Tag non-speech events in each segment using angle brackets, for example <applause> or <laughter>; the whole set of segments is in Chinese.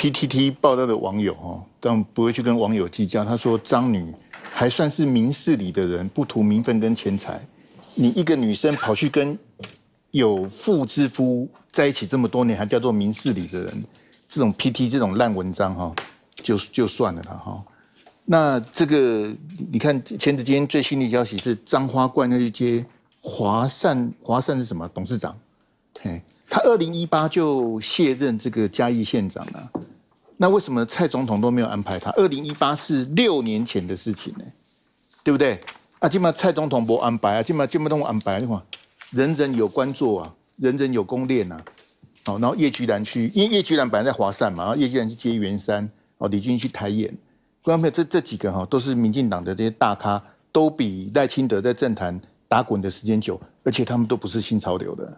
P.T.T. 报道的网友哦，但不会去跟网友计较。他说张女还算是明事理的人，不图名分跟钱财。你一个女生跑去跟有妇之夫在一起这么多年，还叫做明事理的人？这种 P.T. 这种烂文章哈，就就算了了哈。那这个你看，前几天最新的消息是张花冠要去接华善，华善是什么董事长？嘿。他二零一八就卸任这个嘉义县长了，那为什么蔡总统都没有安排他？二零一八是六年前的事情呢，对不对？啊，本上蔡总统不安排啊，本上金本上统安排的话，人人有官做啊，人人有功练呐。好，然后叶菊兰去，因为叶菊兰本来在华山嘛，然后叶菊兰去接元山，哦，李俊去抬眼，朋友，这这几个哈，都是民进党的这些大咖，都比赖清德在政坛打滚的时间久，而且他们都不是新潮流的。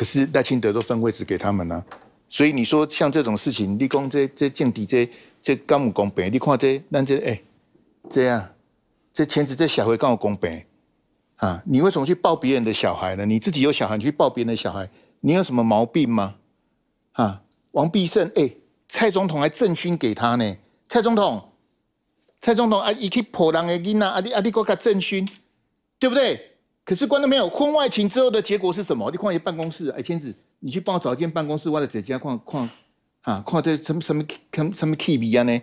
可是赖清德都分位置给他们了，所以你说像这种事情，立功这这政敌这这干母公平？你看这咱这哎这样这牵子这小孩干母公平啊，你为什么去抱别人的小孩呢？你自己有小孩，你去抱别人的小孩，你有什么毛病吗？啊，王必胜哎，蔡总统还赠勋给他呢，蔡总统，蔡总统啊，一去破人的囡啊，阿弟阿弟国卡赠勋，对不对？可是观众朋友，婚外情之后的结果是什么？你看一办公室，哎，千子，你去帮我找一间办公室，或者几家矿矿，啊，看这什么什么什么 K B 啊？呢，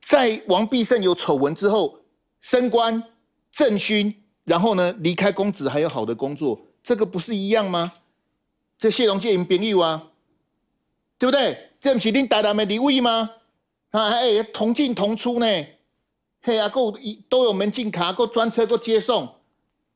在王必胜有丑闻之后，升官正勋，然后呢，离开公子，还有好的工作，这个不是一样吗？这谢荣进也一样啊，对不对？这不是领大大的礼位吗？啊哎，同进同出呢，嘿，啊，够都有门禁卡，够专车够接送。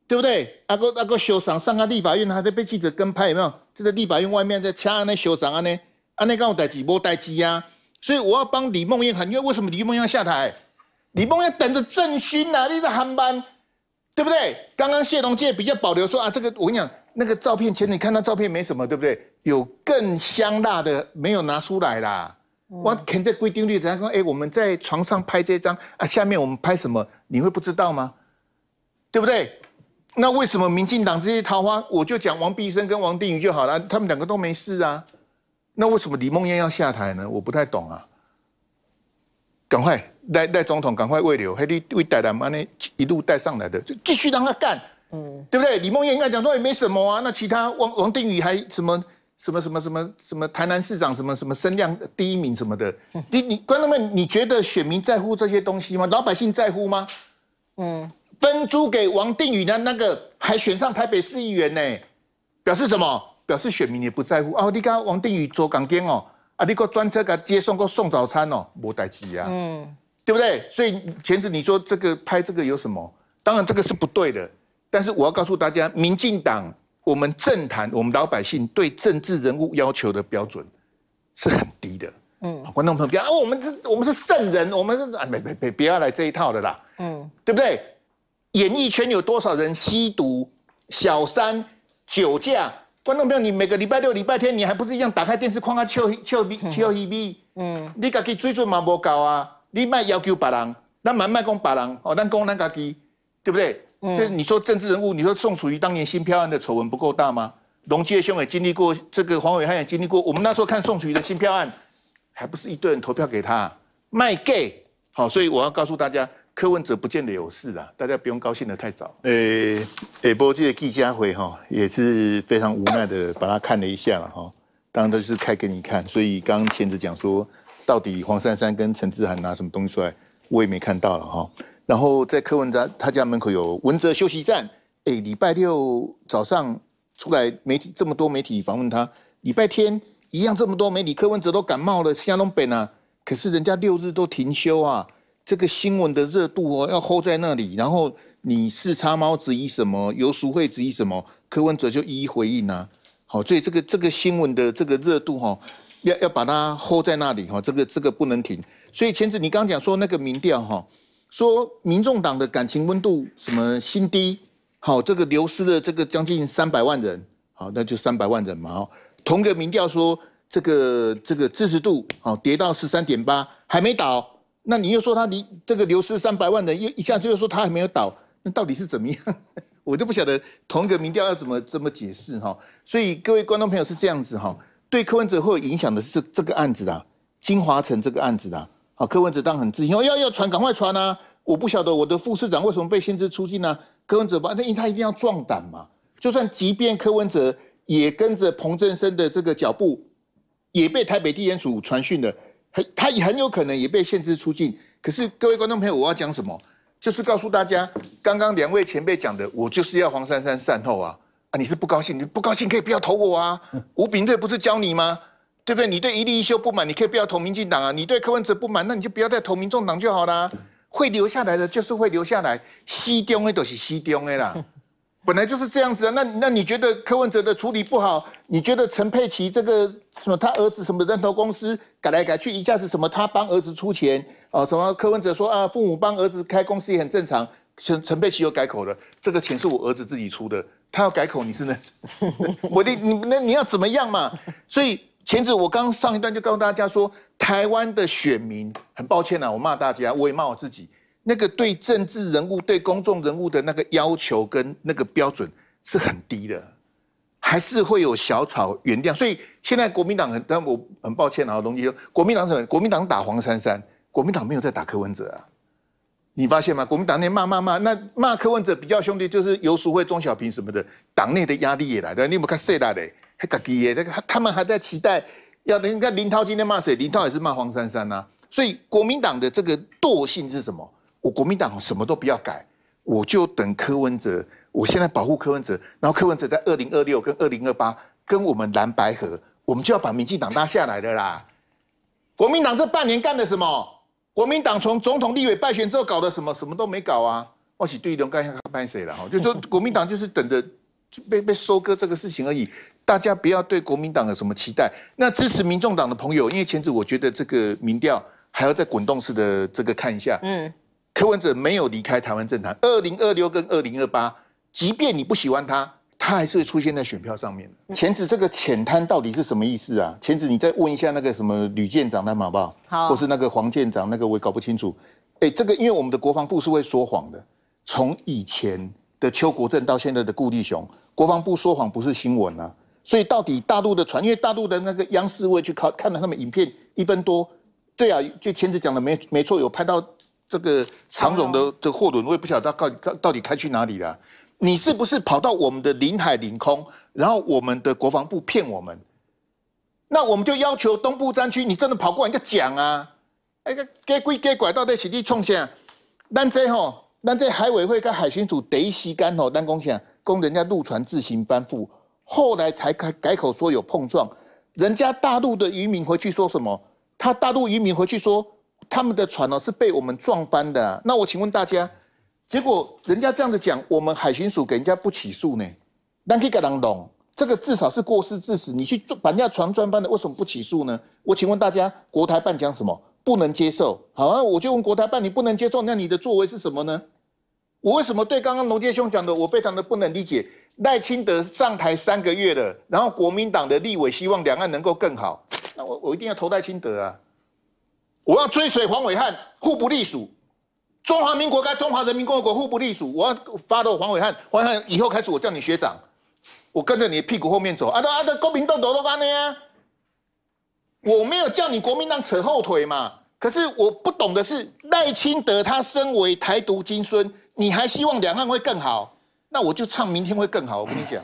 对不对？阿哥阿哥，修长上个立法院还在被记者跟拍，有没有？这个立法院外面在掐那修长安呢？安那刚有待机无待机呀？所以我要帮李梦燕喊，因为为什么李梦燕要下台？李梦燕等着震勋哪？那的航班，对不对？刚刚谢龙介比较保留说啊，这个我跟你讲，那个照片前，你看到照片没什么，对不对？有更香辣的没有拿出来啦？我看这规定率，刚说：“哎，我们在床上拍这张啊，下面我们拍什么？你会不知道吗？对不对？那为什么民进党这些桃花，我就讲王碧生跟王定宇就好了，他们两个都没事啊？那为什么李梦燕要下台呢？我不太懂啊。赶快带带总统，赶快慰留，还你为带来妈一路带上来的，就继续让他干，嗯，对不对？李梦燕该讲说也没什么啊。那其他王王定宇还什么什么什么什么什么台南市长什么什么声量第一名什么的，你你观众们，你觉得选民在乎这些东西吗？老百姓在乎吗？嗯。分租给王定宇的那个还选上台北市议员呢，表示什么？表示选民也不在乎哦。你看王定宇左港边哦，啊，你个专车给他接送，给送早餐哦，没代志啊，嗯，对不对？所以前子你说这个拍这个有什么？当然这个是不对的，但是我要告诉大家，民进党、我们政坛、我们老百姓对政治人物要求的标准是很低的，嗯，观众朋友，啊，我们这我们是圣人，我们是啊，别别别不要来这一套的啦，嗯，对不对？演艺圈有多少人吸毒、小三、酒驾？观众朋友，你每个礼拜六、礼拜天，你还不是一样打开电视，框啊，笑笑丽》《笑一咪》？嗯，你自己水准嘛不够啊，你卖要求别人，那蛮卖讲别人，哦，咱讲咱自己，对不对？嗯，你说政治人物，你说宋楚瑜当年新票案的丑闻不够大吗？龙介兄也经历过，这个黄伟汉也经历过。我们那时候看宋楚瑜的新票案，还不是一堆人投票给他卖 gay？好，所以我要告诉大家。柯文哲不见得有事啊，大家不用高兴得太早。诶，诶，波记得季家辉哈，也是非常无奈的把他看了一下了哈。当然，都是开给你看，所以刚刚前子讲说，到底黄珊珊跟陈志涵拿什么东西出来，我也没看到了哈。然后在柯文哲他家门口有文哲休息站，诶，礼拜六早上出来媒体这么多媒体访问他，礼拜天一样这么多媒体，柯文哲都感冒了，新北呢，可是人家六日都停休啊。这个新闻的热度哦，要 hold 在那里，然后你试插猫子以什么，游淑慧以什么，柯文哲就一一回应啊。好，所以这个这个新闻的这个热度哈，要要把它 hold 在那里哈，这个这个不能停。所以前子你刚讲说那个民调哈，说民众党的感情温度什么新低，好，这个流失的这个将近三百万人，好，那就三百万人嘛。哦，同个民调说这个这个支持度好跌到十三点八，还没倒。那你又说他离这个流失三百万人，又一下就又说他还没有倒，那到底是怎么样？<laughs> 我就不晓得同一个民调要怎么怎么解释哈。所以各位观众朋友是这样子哈，对柯文哲会有影响的是这个案子的，金华城这个案子的。好，柯文哲当然很自信，要要要传赶快传啊！我不晓得我的副市长为什么被限制出境呢？柯文哲吧，他因为他一定要壮胆嘛。就算即便柯文哲也跟着彭振生的这个脚步，也被台北地检署传讯了。他也很有可能也被限制出境。可是各位观众朋友，我要讲什么？就是告诉大家，刚刚两位前辈讲的，我就是要黄珊珊善后啊！啊，你是不高兴？你不高兴可以不要投我啊！吴炳瑞不是教你吗？对不对？你对一立一休不满，你可以不要投民进党啊！你对柯文哲不满，那你就不要再投民众党就好啦。会留下来的就是会留下来，西中的都是西中的啦。<laughs> 本来就是这样子啊，那那你觉得柯文哲的处理不好？你觉得陈佩琪这个什么他儿子什么人头公司改来改去一下子什么他帮儿子出钱哦？什么柯文哲说啊父母帮儿子开公司也很正常。陈陈佩琪又改口了，这个钱是我儿子自己出的，他要改口你是那 <laughs> 我的你那你要怎么样嘛？所以前子，我刚上一段就告诉大家说，台湾的选民很抱歉啊，我骂大家，我也骂我自己。那个对政治人物、对公众人物的那个要求跟那个标准是很低的，还是会有小草原谅。所以现在国民党很，但我很抱歉啊，龙西说国民党什么？国民党打黄珊珊，国民党没有在打柯文哲啊。你发现吗？国民党那骂骂骂，那骂柯文哲比较兄弟就是游淑慧、钟小平什么的，党内的压力也来的。你有没有看谁来的？还更低耶？这个他们还在期待要等。你看林涛今天骂谁？林涛也是骂黄珊珊呐。所以国民党的这个惰性是什么？我国民党什么都不要改，我就等柯文哲。我现在保护柯文哲，然后柯文哲在二零二六跟二零二八跟我们蓝白合，我们就要把民进党拉下来了啦。国民党这半年干的什么？国民党从总统立委败选之后搞的什么？什么都没搞啊。或许对于龙哥下看谁了哈，就说国民党就是等着被被收割这个事情而已。大家不要对国民党有什么期待。那支持民众党的朋友，因为前次我觉得这个民调还要再滚动式的这个看一下，嗯。柯文哲没有离开台湾政坛。二零二六跟二零二八，即便你不喜欢他，他还是会出现在选票上面的。钳子，这个浅滩到底是什么意思啊？前子，你再问一下那个什么吕舰长，他好不好？好。或是那个黄舰长，那个我也搞不清楚。哎，这个因为我们的国防部是会说谎的。从以前的邱国正到现在的顾立雄，国防部说谎不是新闻啊。所以到底大陆的传，因为大陆的那个央视会去看看了他们影片一分多，对啊，就前子讲的没没错，有拍到。这个长总的这货轮，我也不晓得到底到到底开去哪里了。你是不是跑到我们的领海领空？然后我们的国防部骗我们？那我们就要求东部战区，你真的跑过来就讲啊！哎个该归该拐到那起去冲线。那这吼，那这海委会跟海巡署得一洗干吼，但公想供人家陆船自行翻覆，后来才改改口说有碰撞。人家大陆的渔民回去说什么？他大陆渔民回去说。他们的船哦是被我们撞翻的，那我请问大家，结果人家这样子讲，我们海巡署给人家不起诉呢？那可以给两龙，这个至少是过失致死，你去把人家船撞翻的，为什么不起诉呢？我请问大家，国台办讲什么？不能接受。好，那我就问国台办，你不能接受，那你的作为是什么呢？我为什么对刚刚龙杰兄讲的，我非常的不能理解？赖清德上台三个月了，然后国民党的立委希望两岸能够更好，那我我一定要投赖清德啊。我要追随黄伟汉，互不隶属。中华民国跟中华人民共和国互不隶属。我要发动黄伟汉，黄伟汉以后开始，我叫你学长，我跟着你的屁股后面走。啊，都啊，都，公平党都落干了呀。我没有叫你国民党扯后腿嘛。可是我不懂的是，赖清德他身为台独金孙，你还希望两岸会更好？那我就唱明天会更好。我跟你讲。